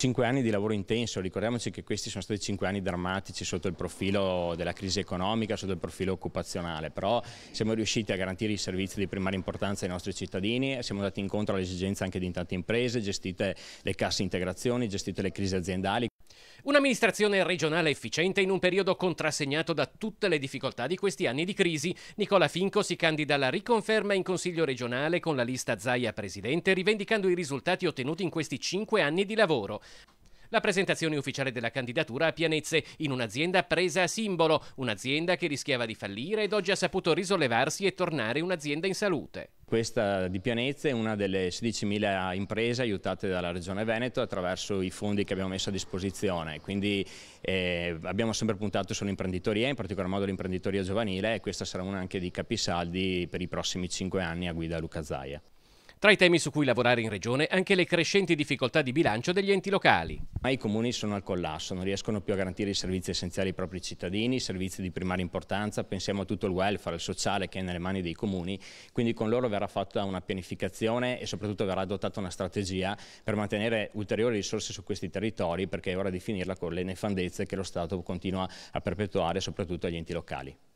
Cinque anni di lavoro intenso, ricordiamoci che questi sono stati cinque anni drammatici sotto il profilo della crisi economica, sotto il profilo occupazionale, però siamo riusciti a garantire i servizi di primaria importanza ai nostri cittadini, siamo andati incontro alle esigenze anche di tante imprese, gestite le casse integrazioni, gestite le crisi aziendali. Un'amministrazione regionale efficiente in un periodo contrassegnato da tutte le difficoltà di questi anni di crisi. Nicola Finco si candida alla riconferma in Consiglio regionale con la lista Zaia Presidente, rivendicando i risultati ottenuti in questi cinque anni di lavoro. La presentazione ufficiale della candidatura a Pianezze, in un'azienda presa a simbolo, un'azienda che rischiava di fallire ed oggi ha saputo risollevarsi e tornare un'azienda in salute. Questa di Pianezze è una delle 16.000 imprese aiutate dalla Regione Veneto attraverso i fondi che abbiamo messo a disposizione, quindi eh, abbiamo sempre puntato sull'imprenditoria, in particolar modo l'imprenditoria giovanile e questa sarà una anche di capisaldi per i prossimi 5 anni a guida Luca Zaia. Tra i temi su cui lavorare in Regione anche le crescenti difficoltà di bilancio degli enti locali. Ma I comuni sono al collasso, non riescono più a garantire i servizi essenziali ai propri cittadini, i servizi di primaria importanza, pensiamo a tutto il welfare, il sociale che è nelle mani dei comuni, quindi con loro verrà fatta una pianificazione e soprattutto verrà adottata una strategia per mantenere ulteriori risorse su questi territori perché è ora di finirla con le nefandezze che lo Stato continua a perpetuare soprattutto agli enti locali.